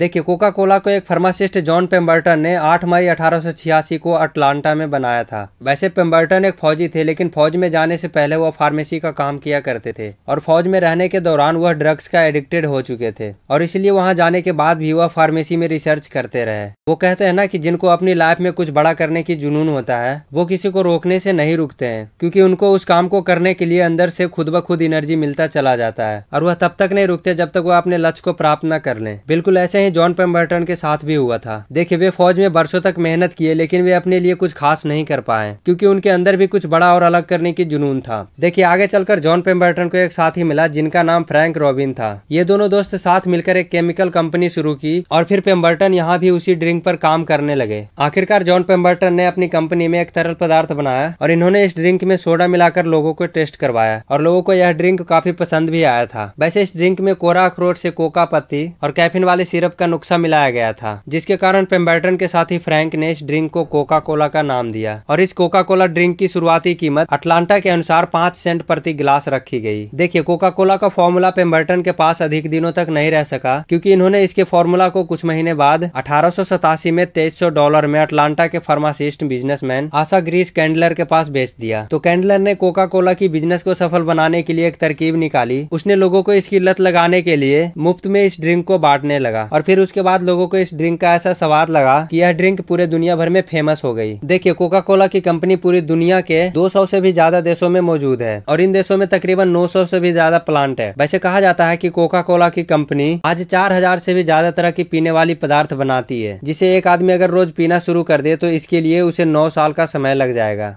देखिए Coca Cola को एक फार्मासिस्ट जॉन पेम्बर्टन ने 8 मई अठारह को अटलांटा में बनाया था वैसे पेम्बर्टन एक फौजी थे लेकिन फौज में जाने से पहले वह फार्मेसी का काम किया करते थे और फौज में रहने के दौरान वह ड्रग्स का एडिक्टेड हो चुके थे और इसलिए वहाँ जाने के बाद भी वह फार्मेसी में रिसर्च करते रहे वो कहते हैं ना कि जिनको अपनी लाइफ में कुछ बड़ा करने की जुनून होता है वो किसी को रोकने से नहीं रुकते हैं क्योंकि उनको उस काम को करने के लिए अंदर से खुद ब खुद एनर्जी मिलता चला जाता है और वह तब तक नहीं रुकते जब तक वह अपने लक्ष्य को प्राप्त न कर ले बिल्कुल ऐसे ही जॉन पेम्बर्टन के साथ भी हुआ था देखिए वे फौज में बरसों तक मेहनत किए लेकिन वे अपने लिए कुछ खास नहीं कर पाए क्योंकि उनके अंदर भी कुछ बड़ा और अलग करने की जुनून था देखिए आगे चलकर जॉन पेम्बर्टन को एक साथी मिला जिनका नाम फ्रैंक रॉबिन था ये दोनों दोस्त साथ मिलकर एक केमिकल कंपनी शुरू की और फिर पेम्बर्टन यहाँ भी उसी ड्रिंक पर काम करने लगे आखिरकार जॉन पेम्बर्टन ने अपनी कंपनी में एक तरल पदार्थ बनाया और इन्होंने इस ड्रिंक में सोडा मिलाकर लोगों को टेस्ट करवाया और लोगों को यह ड्रिंक काफी पसंद भी आया था वैसे इस ड्रिंक में कोरा अखरोट से कोका पत्ती और कैफिन वाले सिरप का नुस्खा मिलाया गया था जिसके कारण पेम्बर्टन के साथ ही फ्रैंक ने इस ड्रिंक को कोका कोला का नाम दिया और इस कोका कोला ड्रिंक की शुरुआती कीमत अटलांटा के अनुसार पांच सेंट प्रति गिलास रखी गई देखिए कोका कोला का फॉर्मूला पेम्बर्टन के पास अधिक दिनों तक नहीं रह सका क्योंकि इन्होंने इसके फॉर्मूला को कुछ महीने बाद अठारह में तेईस डॉलर में अटलांटा के pharmacist businessman Asa Griggs Candler के पास बेच दिया तो कैंडलर ने कोका कोला की बिजनेस को सफल बनाने के लिए एक तरकीब निकाली उसने लोगों को इसकी लत लगाने के लिए मुफ्त में इस ड्रिंक को बांटने लगा और और फिर उसके बाद लोगों को इस ड्रिंक का ऐसा स्वाद लगा कि यह ड्रिंक पूरे दुनिया भर में फेमस हो गई देखिए कोका कोला की कंपनी पूरी दुनिया के 200 से भी ज्यादा देशों में मौजूद है और इन देशों में तकरीबन 900 से भी ज्यादा प्लांट है वैसे कहा जाता है की कोका कोला की कंपनी आज 4000 से भी ज्यादा तरह की पीने वाली पदार्थ बनाती है जिसे एक आदमी अगर रोज पीना शुरू कर दे तो इसके लिए उसे नौ साल का समय लग जाएगा